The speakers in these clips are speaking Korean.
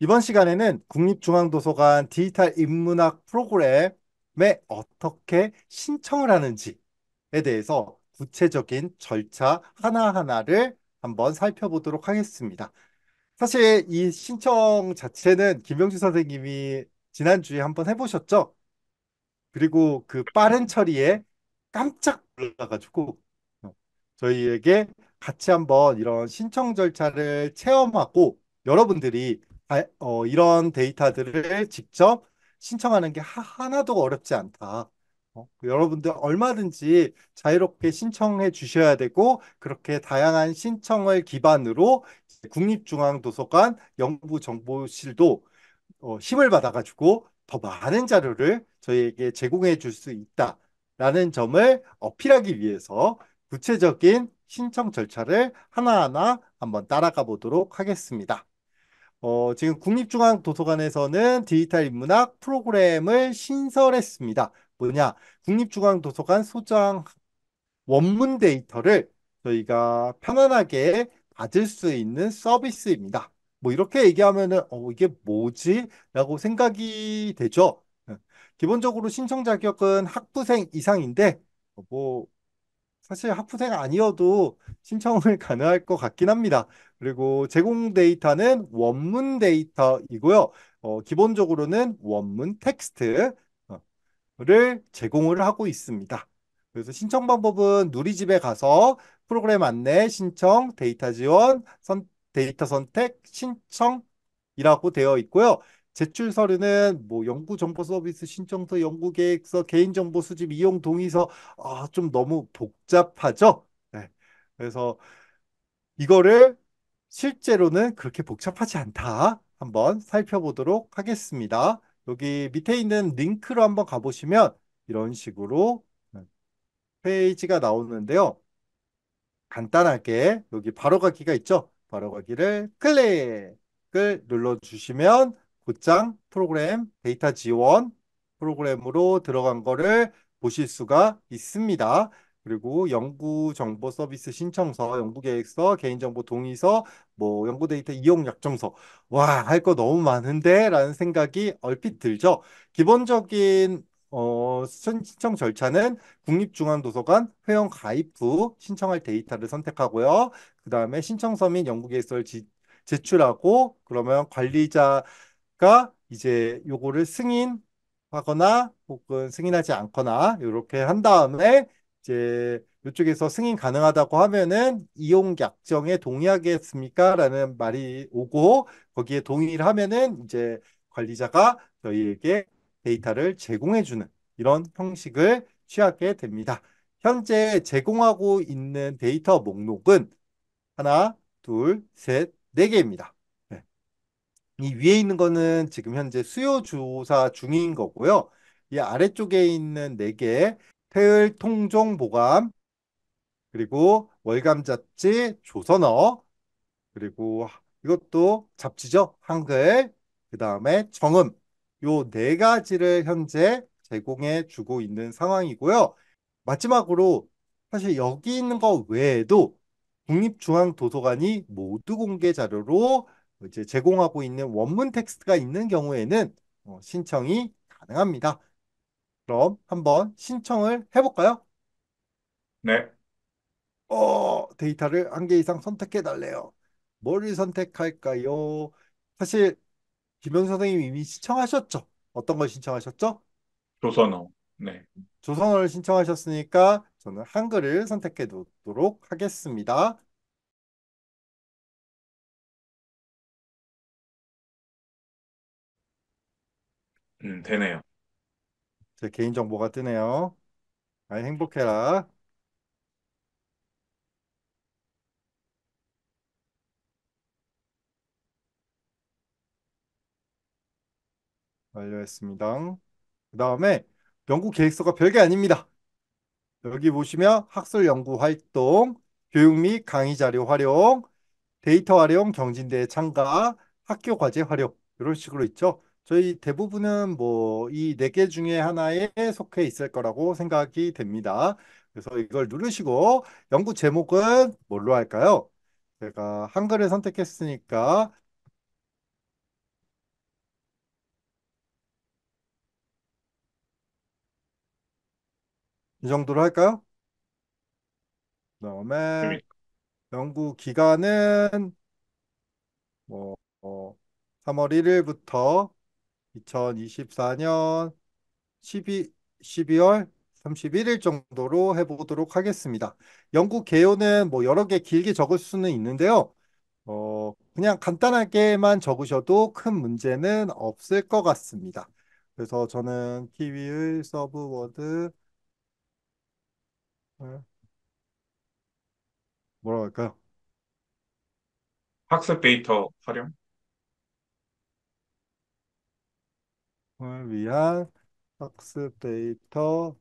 이번 시간에는 국립중앙도서관 디지털 인문학 프로그램에 어떻게 신청을 하는지에 대해서 구체적인 절차 하나하나를 한번 살펴보도록 하겠습니다. 사실 이 신청 자체는 김병주 선생님이 지난주에 한번 해보셨죠? 그리고 그 빠른 처리에 깜짝 놀라가지고 저희에게 같이 한번 이런 신청 절차를 체험하고 여러분들이 아, 어, 이런 데이터들을 직접 신청하는 게 하, 나도 어렵지 않다. 어, 여러분들 얼마든지 자유롭게 신청해 주셔야 되고 그렇게 다양한 신청을 기반으로 국립중앙도서관 영부정보실도 어, 힘을 받아가지고 더 많은 자료를 저희에게 제공해 줄 수 있다라는 점을 어필하기 위해서 구체적인 신청 절차를 하나하나 한번 따라가 보도록 하겠습니다. 어, 지금 국립중앙도서관에서는 디지털 인문학 프로그램을 신설했습니다. 뭐냐? 국립중앙도서관 소장 원문 데이터를 저희가 편안하게 받을 수 있는 서비스입니다. 뭐 이렇게 얘기하면은 어 이게 뭐지? 라고 생각이 되죠. 예. 기본적으로 신청 자격은 학부생 이상인데 어, 뭐 사실 학부생 아니어도 신청을 가능할 것 같긴 합니다. 그리고 제공 데이터는 원문 데이터이고요. 어, 기본적으로는 원문 텍스트를 어, 제공을 하고 있습니다. 그래서 신청 방법은 누리집에 가서 프로그램 안내, 신청, 데이터 지원, 선, 데이터 선택, 신청이라고 되어 있고요. 제출 서류는 뭐 연구 정보 서비스 신청서, 연구 계획서, 개인 정보 수집 이용 동의서 아, 좀 너무 복잡하죠. 네. 그래서 이거를 실제로는 그렇게 복잡하지 않다. 한번 살펴보도록 하겠습니다. 여기 밑에 있는 링크로 한번 가보시면 이런 식으로 음, 페이지가 나오는데요. 간단하게 여기 바로가기가 있죠. 바로가기를 클릭을 눌러주시면 곧장 프로그램 데이터 지원 프로그램으로 들어간 거를 보실 수가 있습니다. 그리고 연구 정보 서비스 신청서, 연구 계획서, 개인정보 동의서, 뭐 연구 데이터 이용 약정서. 와, 할 거 너무 많은데라는 생각이 얼핏 들죠. 기본적인 어, 신청 절차는 국립중앙도서관 회원 가입 후 신청할 데이터를 선택하고요. 그 다음에 신청서 및 연구 계획서를 지, 제출하고 그러면 관리자가 이제 요거를 승인하거나 혹은 승인하지 않거나 이렇게 한 다음에 이제 이쪽에서 승인 가능하다고 하면은 이용 약정에 동의하겠습니까? 라는 말이 오고 거기에 동의를 하면은 이제 관리자가 저희에게 데이터를 제공해주는 이런 형식을 취하게 됩니다. 현재 제공하고 있는 데이터 목록은 하나, 둘, 셋, 네 개입니다. 네. 이 위에 있는 거는 지금 현재 수요 조사 중인 거고요. 이 아래쪽에 있는 네개 태을 통종 보감 그리고 월감 잡지 조선어 그리고 이것도 잡지죠 한글 그 다음에 정음 요 네 가지를 현재 제공해 주고 있는 상황이고요 마지막으로 사실 여기 있는 거 외에도 국립중앙도서관이 모두 공개 자료로 이제 제공하고 있는 원문 텍스트가 있는 경우에는 어, 신청이 가능합니다. 그럼 한번 신청을 해볼까요? 네. 어, 데이터를 한 개 이상 선택해 달래요. 뭐를 선택할까요? 사실 김영 선생님 이미 신청하셨죠? 어떤 걸 신청하셨죠? 조선어. 네. 조선어를 신청하셨으니까 저는 한글을 선택해 놓도록 하겠습니다. 음, 되네요. 제 개인정보가 뜨네요. 아이, 행복해라. 완료했습니다. 그 다음에 연구 계획서가 별게 아닙니다. 여기 보시면 학술 연구 활동, 교육 및 강의 자료 활용, 데이터 활용, 경진대회 참가, 학교 과제 활용 이런 식으로 있죠. 저희 대부분은 뭐 이 네 개 중에 하나에 속해 있을 거라고 생각이 됩니다. 그래서 이걸 누르시고 연구 제목은 뭘로 할까요? 제가 한글을 선택했으니까 이 정도로 할까요? 그다음에 연구 기간은 뭐 3월 어, 1일부터 2024년 12, 12월 31일 정도로 해보도록 하겠습니다. 연구 개요는 뭐 여러 개 길게 적을 수는 있는데요. 어, 그냥 간단하게만 적으셔도 큰 문제는 없을 것 같습니다. 그래서 저는 키위의 서브워드 어, 뭐라고 할까요? 학습 데이터 활용? 을 위한 학습 데이터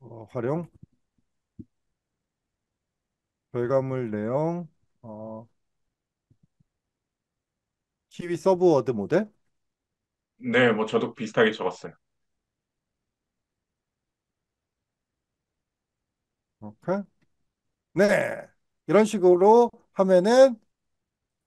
어, 활용 결과물 내용 어, 키위 서브워드 모델 네, 뭐 저도 비슷하게 적었어요. 오케이. 네 이런 식으로 하면은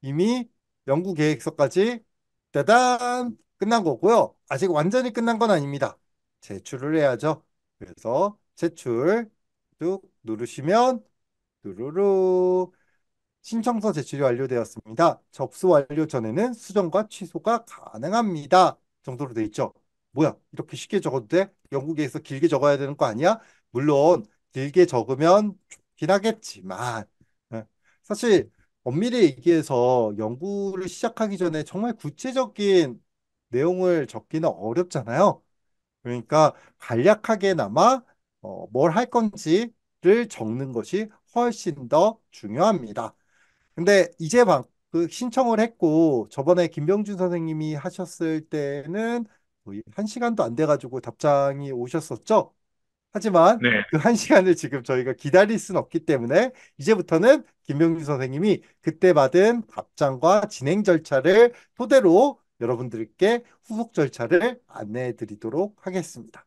이미 연구 계획서까지 대단 끝난 거고요. 아직 완전히 끝난 건 아닙니다. 제출을 해야죠. 그래서 제출 쭉 누르시면 누르르 신청서 제출이 완료되었습니다. 접수 완료 전에는 수정과 취소가 가능합니다. 정도로 돼 있죠. 뭐야 이렇게 쉽게 적어도 돼? 연구계에서 길게 적어야 되는 거 아니야? 물론 길게 적으면 좋긴 하겠지만 예. 사실 엄밀히 얘기해서 연구를 시작하기 전에 정말 구체적인 내용을 적기는 어렵잖아요. 그러니까 간략하게나마 어, 뭘 할 건지를 적는 것이 훨씬 더 중요합니다. 근데 이제 막 그 신청을 했고 저번에 김병준 선생님이 하셨을 때는 거의 한 시간도 안 돼가지고 답장이 오셨었죠? 하지만 네. 그한 시간을 지금 저희가 기다릴 수는 없기 때문에 이제부터는 김병준 선생님이 그때 받은 답장과 진행 절차를 토대로 여러분들께 후속 절차를 안내해 드리도록 하겠습니다.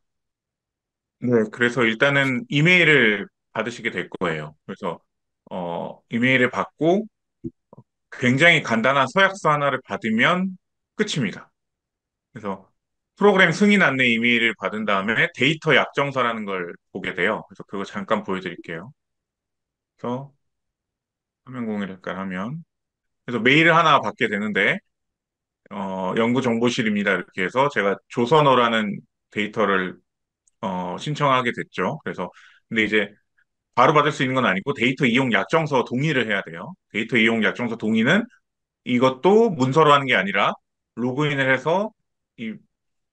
네, 그래서 일단은 이메일을 받으시게 될 거예요. 그래서 어, 이메일을 받고 굉장히 간단한 서약서 하나를 받으면 끝입니다. 그래서 프로그램 승인 안내 이메일을 받은 다음에 데이터 약정서라는 걸 보게 돼요. 그래서 그거 잠깐 보여드릴게요. 그래서 화면 공유를 잠 하면 그래서 메일을 하나 받게 되는데 어, 연구정보실입니다 이렇게 해서 제가 조선어라는 데이터를 어, 신청하게 됐죠. 그래서 근데 이제 바로 받을 수 있는 건 아니고 데이터 이용 약정서 동의를 해야 돼요. 데이터 이용 약정서 동의는 이것도 문서로 하는 게 아니라 로그인을 해서 이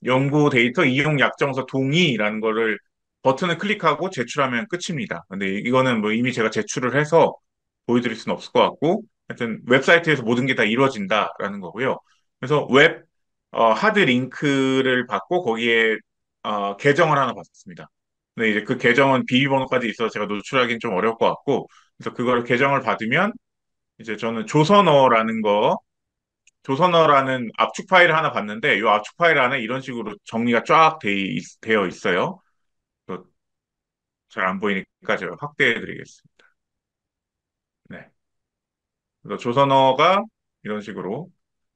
연구 데이터 이용 약정서 동의라는 거를 버튼을 클릭하고 제출하면 끝입니다. 근데 이거는 뭐 이미 제가 제출을 해서 보여드릴 수는 없을 것 같고 하여튼 웹사이트에서 모든 게 다 이루어진다라는 거고요. 그래서 웹 어, 하드 링크를 받고 거기에 어, 계정을 하나 받았습니다. 근데 이제 그 계정은 비밀번호까지 있어서 제가 노출하기는 좀 어려울 것 같고 그래서 그걸 계정을 받으면 이제 저는 조선어라는 거 조선어라는 압축 파일을 하나 봤는데 이 압축 파일 안에 이런 식으로 정리가 쫙 돼, 되어 있어요. 잘 안 보이니까 제가 확대해 드리겠습니다. 네. 그래서 조선어가 이런 식으로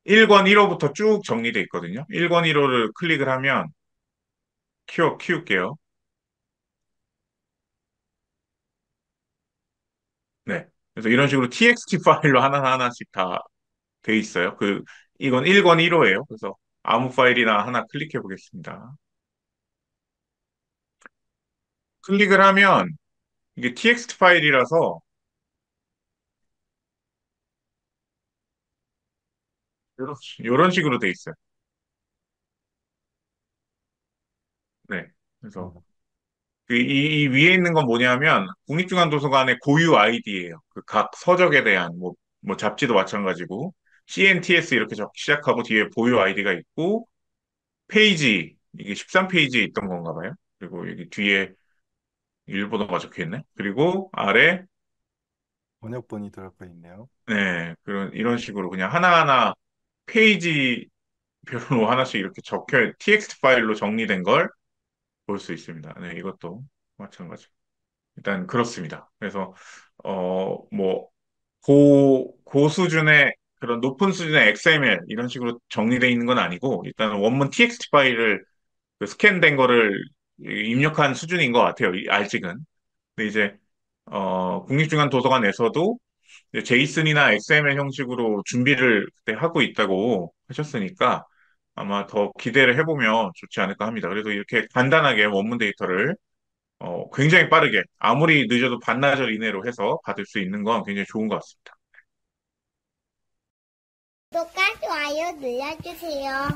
1권 1호부터 쭉 정리돼 있거든요. 1권 1호를 클릭을 하면 키워 키울게요. 네. 그래서 이런 식으로 txt 파일로 하나하나씩 다돼 있어요. 그 이건 1권 1호예요. 그래서 아무 파일이나 하나 클릭해 보겠습니다. 클릭을 하면 이게 txt 파일이라서 이런 식으로 돼 있어요. 네. 그래서 그 이, 이, 위에 있는 건 뭐냐면 국립중앙도서관의 고유 아이디예요. 그 각 서적에 대한 뭐, 뭐 잡지도 마찬가지고 CNTS 이렇게 시작하고 뒤에 보유 아이디가 있고 페이지 이게 13페이지에 있던 건가 봐요. 그리고 여기 뒤에 일본어가 적혀 있네. 그리고 아래 번역본이 들어가 있네요. 네, 그런 이런 식으로 그냥 하나하나 페이지별로 하나씩 이렇게 적혀 txt 파일로 정리된 걸 볼 수 있습니다. 네, 이것도 마찬가지. 일단 그렇습니다. 그래서 어 뭐 고고 수준의 그런 높은 수준의 XML 이런 식으로 정리되어 있는 건 아니고 일단 원문 TXT 파일을 그 스캔된 거를 입력한 수준인 것 같아요. 아직은 근데 이제 어, 국립중앙도서관에서도 제이슨이나 XML 형식으로 준비를 그때 하고 있다고 하셨으니까 아마 더 기대를 해보면 좋지 않을까 합니다. 그래서 이렇게 간단하게 원문 데이터를 어, 굉장히 빠르게 아무리 늦어도 반나절 이내로 해서 받을 수 있는 건 굉장히 좋은 것 같습니다. 구독과 좋아요 눌러주세요.